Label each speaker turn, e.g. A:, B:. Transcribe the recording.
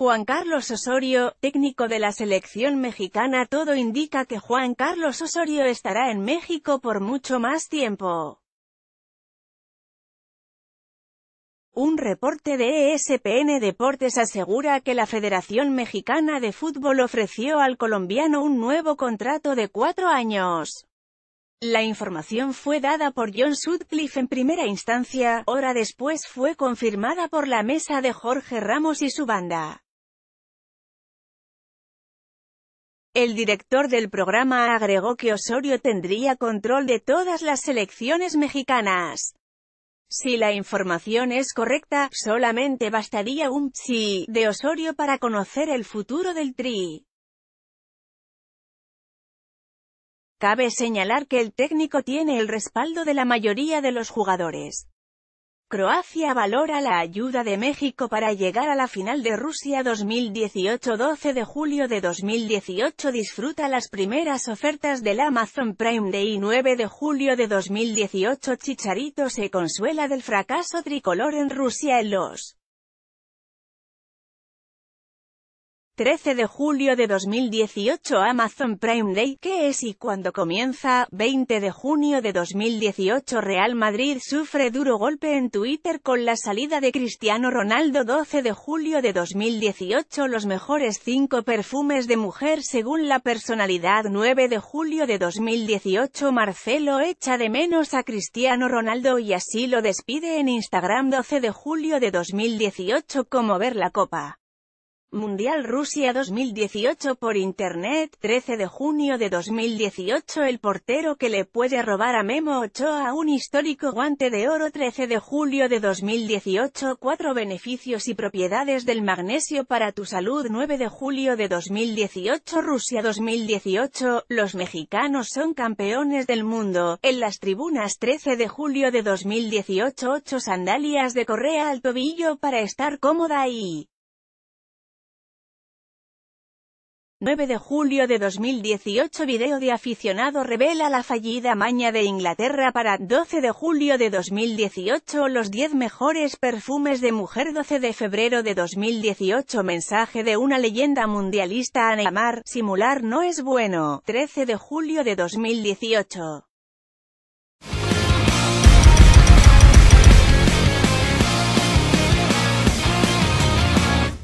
A: Juan Carlos Osorio, técnico de la selección mexicana Todo indica que Juan Carlos Osorio estará en México por mucho más tiempo. Un reporte de ESPN Deportes asegura que la Federación Mexicana de Fútbol ofreció al colombiano un nuevo contrato de cuatro años. La información fue dada por John Sutcliffe en primera instancia, hora después fue confirmada por la mesa de Jorge Ramos y su banda. El director del programa agregó que Osorio tendría control de todas las selecciones mexicanas. Si la información es correcta, solamente bastaría un sí de Osorio para conocer el futuro del Tri. Cabe señalar que el técnico tiene el respaldo de la mayoría de los jugadores. Croacia valora la ayuda de México para llegar a la final de Rusia 2018 12 de julio de 2018 Disfruta las primeras ofertas del Amazon Prime Day 9 de julio de 2018 Chicharito se consuela del fracaso tricolor en Rusia en los 13 de julio de 2018 Amazon Prime Day, ¿qué es y cuándo comienza? 20 de junio de 2018 Real Madrid sufre duro golpe en Twitter con la salida de Cristiano Ronaldo 12 de julio de 2018 Los mejores 5 perfumes de mujer según la personalidad 9 de julio de 2018 Marcelo echa de menos a Cristiano Ronaldo y así lo despide en Instagram 12 de julio de 2018 Como ver la copa Mundial Rusia 2018 por Internet, 13 de junio de 2018 El portero que le puede robar a Memo Ochoa un histórico guante de oro 13 de julio de 2018 cuatro beneficios y propiedades del magnesio para tu salud 9 de julio de 2018 Rusia 2018, los mexicanos son campeones del mundo, en las tribunas 13 de julio de 2018 8 sandalias de correa al tobillo para estar cómoda y 9 de julio de 2018 Video de aficionado revela la fallida maña de Inglaterra para 12 de julio de 2018 Los 10 mejores perfumes de mujer 12 de febrero de 2018 Mensaje de una leyenda mundialista a Neymar, simular no es bueno, 13 de julio de 2018